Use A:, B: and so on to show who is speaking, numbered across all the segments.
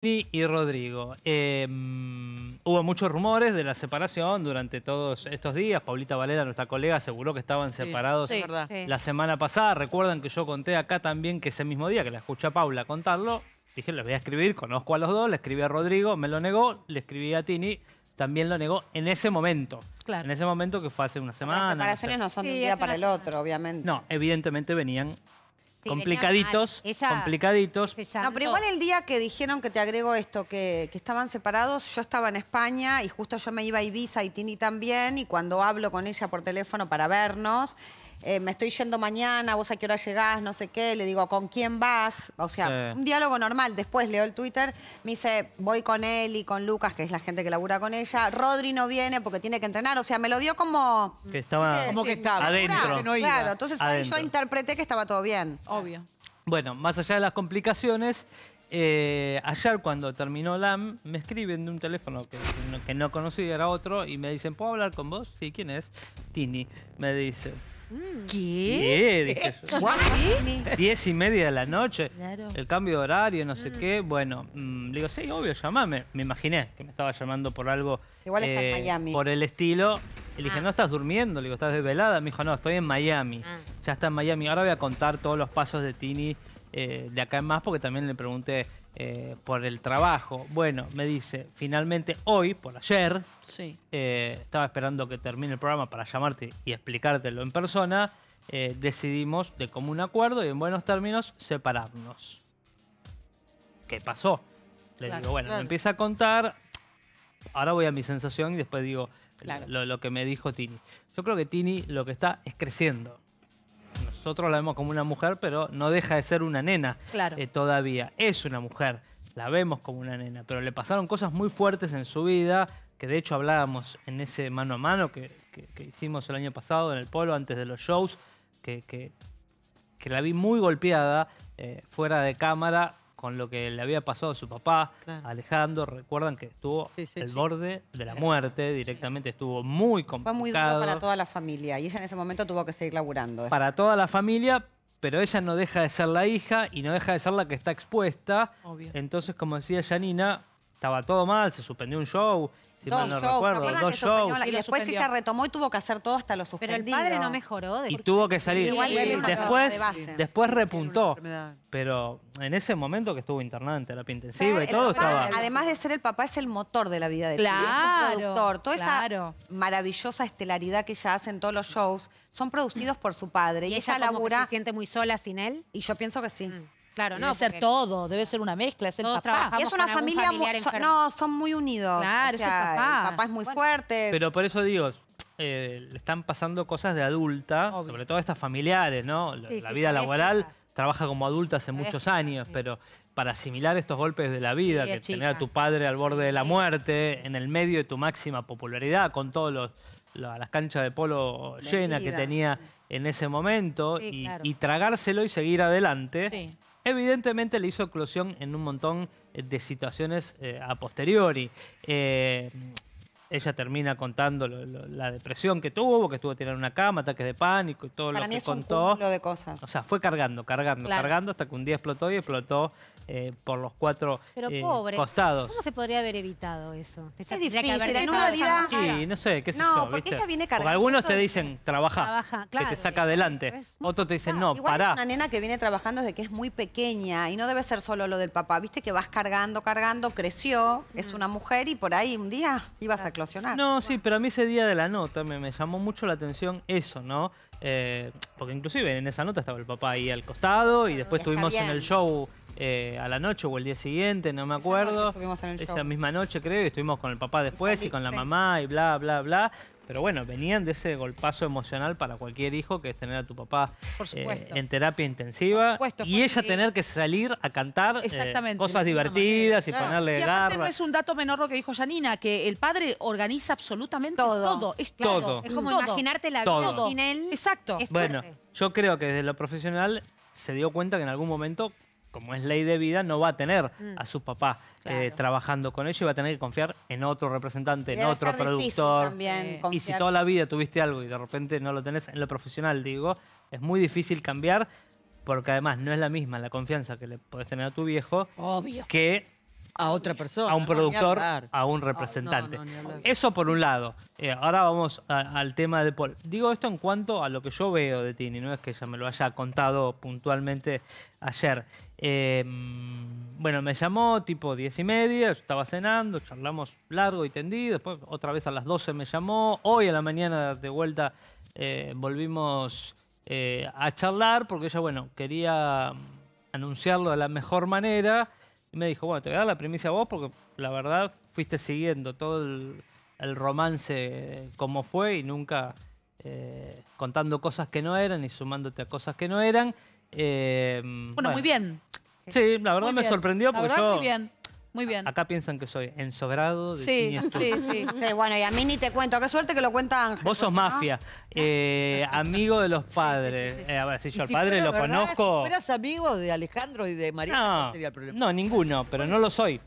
A: Tini y Rodrigo. Em, hubo muchos rumores de la separación durante todos estos días. Paulita Valera, nuestra colega, aseguró que estaban separados la semana pasada. Recuerdan que yo conté acá también que ese mismo día que la escuché a Paula contarlo, dije, le voy a escribir, conozco a los dos, le escribí a Rodrigo, me lo negó, le escribí a Tini, también lo negó en ese momento. Claro. En ese momento que fue hace una semana. Las separaciones no, son de un día para el
B: otro, obviamente.
A: No, evidentemente venían complicaditos, complicaditos. no, pero igual
B: el día que dijeron que te agrego esto, que, que, estaban separados, yo estaba en España y justo yo me iba a Ibiza y Tini también, y cuando hablo con ella por teléfono para vernos, eh, me estoy yendo mañana, vos a qué hora llegás, no sé qué, le digo, ¿con quién vas? O sea, un diálogo normal. Después leo el Twitter, me dice, voy con él y con Lucas, que es la gente que labura con ella. Rodri no viene porque tiene que entrenar. O sea, me lo dio como...
A: Que estaba... Como que estaba. Adentro. Claro, entonces yo
B: interpreté que estaba todo bien. Obvio.
A: Bueno, más allá de las complicaciones, eh, ayer cuando terminó LAM, me escriben de un teléfono que, que no conocí, era otro, y me dicen, ¿puedo hablar con vos? Sí, ¿quién es? Tini, me dice. ¿Qué? ¿Qué? Diez y media de la noche. El cambio de horario, no sé mm. qué. Bueno, mm, le digo, sí, obvio, llamame. Me imaginé que me estaba llamando por algo. Igual está en eh, Miami. Por el estilo. Le dije, ah. no estás durmiendo, le digo, estás desvelada. Me dijo, no, estoy en Miami. Ah. Ya está en Miami. Ahora voy a contar todos los pasos de Tini eh, de acá en más, porque también le pregunté eh, por el trabajo. Bueno, me dice, finalmente hoy, por ayer, eh, estaba esperando que termine el programa para llamarte y explicártelo en persona, eh, decidimos de común acuerdo y en buenos términos separarnos. ¿Qué pasó? Le digo, bueno, empieza a contar, ahora voy a mi sensación y después digo lo que me dijo Tini. Yo creo que Tini lo que está es creciendo nosotros la vemos como una mujer, pero no deja de ser una nena eh, todavía. Es una mujer, la vemos como una nena, pero le pasaron cosas muy fuertes en su vida, que de hecho hablábamos en ese mano a mano que, hicimos el año pasado en el polo, antes de los shows, que, que la vi muy golpeada, eh, fuera de cámara, con lo que le había pasado a su papá, Alejandro, recuerdan que estuvo al borde de la muerte, directamente estuvo muy complicado. Fue muy duro para toda
B: la familia y ella en ese momento tuvo que seguir laburando. Eh.
A: Para toda la familia, pero ella no deja de ser la hija y no deja de ser la que está expuesta. Entonces, como decía Janina, estaba todo mal, se suspendió un show, si mal no recuerdo, dos shows. y, después ella
B: retomó y tuvo que hacer todo hasta lo suspendido. Pero el padre no mejoró. Y tuvo que salir. después,
A: después repuntó, pero en ese momento que estuvo internada en terapia intensiva y todo estaba... Además
B: de ser el papá, es el motor de la vida de claro, Es un productor. Toda esa maravillosa estelaridad que ella hace en todos los shows son producidos por su padre. Y, ella, se siente muy sola sin él? Y yo pienso que sí. Mm. Claro, no. Debe ser todo, debe ser una mezcla, es el papá. una familia muy, no, son muy unidos. es el papá. es muy fuerte. Pero
A: por eso digo, eh, le están pasando cosas de adulta, sobre todo estas familiares, ¿no? la vida laboral trabaja como adulta hace muchos años, pero para asimilar estos golpes de la vida, que tener a tu padre al borde de la muerte, en el medio de tu máxima popularidad, con todos los las canchas de polo llenas que tenía en ese momento, y, y, tragárselo y seguir adelante evidentemente le hizo eclosión en un montón eh, de situaciones eh, a posteriori. Eh, ella termina contando la depresión que tuvo, que estuvo tirando una cama, ataques de pánico y todo lo que contó. de cosas. O sea, fue cargando, cargando, cargando hasta que un día explotó y explotó eh, por los cuatro Pero, eh, pobre, costados.
B: ¿Cómo se podría haber evitado eso? Es difícil, en una vida... Sí,
A: no sé, qué es no, porque ella viene cargando. algunos te dicen, trabaja, que te saca adelante. Otros te dicen, no, pará. Es una nena
B: que viene trabajando desde que es muy pequeña y no debe ser solo lo del papá. Viste que vas cargando, cargando, creció, es una mujer y por ahí un día
A: ibas a no, sí, pero a mí ese día de la nota me, llamó mucho la atención eso, ¿no? Eh, porque inclusive en esa nota estaba el papá ahí al costado y después estuvimos en el show eh, a la noche o el día siguiente, no me acuerdo. Esa, misma noche creo, y estuvimos con el papá después y con la mamá y bla, bla, bla. Pero bueno, venían de ese golpazo emocional para cualquier hijo que es tener a tu papá eh, en terapia intensiva y ella tener que salir a cantar eh, cosas divertidas y ponerle y garra. no es un
B: dato menor lo que dijo Janina, que el padre organiza absolutamente todo. todo. Es todo. Es como imaginarte la vida sin él. Exacto. bueno,
A: yo creo que desde lo profesional se dio cuenta que en algún momento como es ley de vida, no va a tener mm. a su papá eh, trabajando con ellos y va a tener que confiar en otro representante, en otro productor. y si toda la vida tuviste algo y de repente no lo tenés en lo profesional, digo, es muy difícil cambiar porque además no es la misma la confianza que le puedes tener a tu viejo Obvio. que a otra persona. A un productor, a un ah, representante. Eso por un lado. Eh, ahora vamos al tema de Paul. Digo esto en cuanto a lo que yo veo de Tini, no es que ella me lo haya contado puntualmente ayer. Eh, bueno, me llamó tipo diez y media, estaba cenando, charlamos largo y tendido, después otra vez a las 12 me llamó, hoy a la mañana de vuelta eh, volvimos a charlar porque ella, bueno, quería anunciarlo de la mejor manera. Y me dijo, bueno, te voy a dar la primicia a vos porque la verdad fuiste siguiendo todo el, romance como fue y nunca eh, contando cosas que no eran y sumándote a cosas que no eran. Eh, bueno, muy bien. Sí, la verdad me sorprendió porque yo... Muy bien. Acá piensan que soy ensobrado. De sí, sí, sí,
B: sí, Bueno, y a mí ni te cuento. Qué suerte que lo cuenta Ángel. Vos sos mafia. Ah.
A: Eh, amigo de los padres. Eh, a ver, si yo al padre lo conozco... ¿Eras
B: amigo de Alejandro y de María?
A: No, ninguno, pero no lo soy.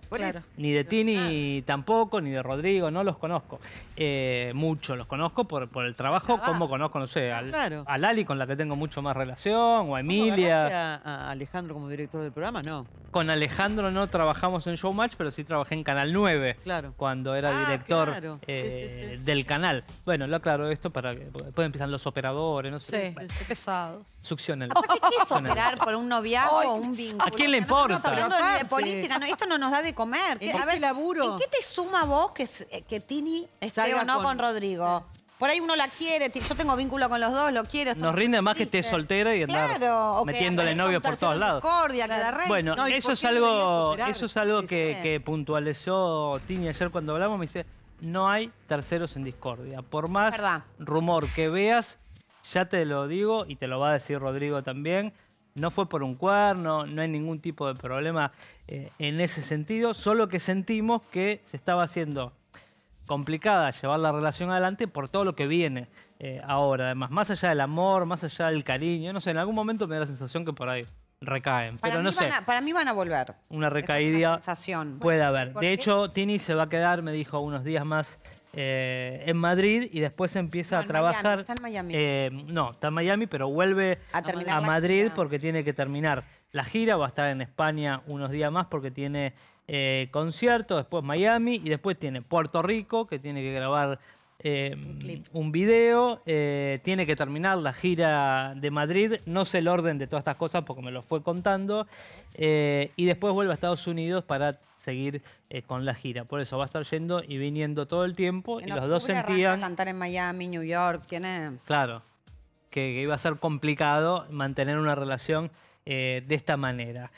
A: Ni de ti ni tampoco, ni de Rodrigo, no los conozco. Eh, mucho los conozco por, el trabajo, como conozco, no sé, al, a Lali, con la que tengo mucho más relación, o a Emilia.
B: A, Alejandro como director del programa? No.
A: Con Alejandro no trabajamos en show pero sí trabajé en Canal 9. Cuando era ah, director eh, del canal. Bueno, lo aclaro esto para que. Después empezar los operadores, no sé. Sí, pesados. Succionenlo. qué es operar
B: por un noviazgo o un vínculo? ¿A quién le importa? hablando de política, esto no nos da de comer. ¿En, laburo? qué te suma vos que, eh, que Tini esté o no con Rodrigo? Por ahí uno la quiere, yo tengo vínculo con los dos, lo quiero. Nos rinde más que estés
A: soltera y andar metiéndole novio por todos lados.
B: Bueno, eso, es algo, eso es algo que,
A: puntualizó Tini ayer cuando hablamos, me dice, no hay terceros en discordia. Por más rumor que veas, ya te lo digo y te lo va a decir Rodrigo también, no fue por un cuerno, no hay ningún tipo de problema eh, en ese sentido, solo que sentimos que se estaba haciendo complicada llevar la relación adelante por todo lo que viene eh, ahora. Además, más allá del amor, más allá del cariño, no sé, en algún momento me da la sensación que por ahí recaen. pero no sé.
B: para mí van a volver.
A: Una recaída puede haber. De hecho, Tini se va a quedar, me dijo, unos días más eh, en Madrid y después empieza a trabajar. está en Miami. Eh, no, está en Miami, pero vuelve a Madrid porque tiene que terminar la gira, va a estar en España unos días más porque tiene eh, concierto, después Miami y después tiene Puerto Rico, que tiene que grabar eh, un, video, eh, tiene que terminar la gira de Madrid, no sé el orden de todas estas cosas porque me lo fue contando, y después vuelve a Estados Unidos para seguir con la gira. Por eso va a estar yendo y viniendo todo el tiempo. y los dos sentían.
B: cantar en Miami,
A: New York, Claro. que, iba a ser complicado mantener una relación eh, de esta manera.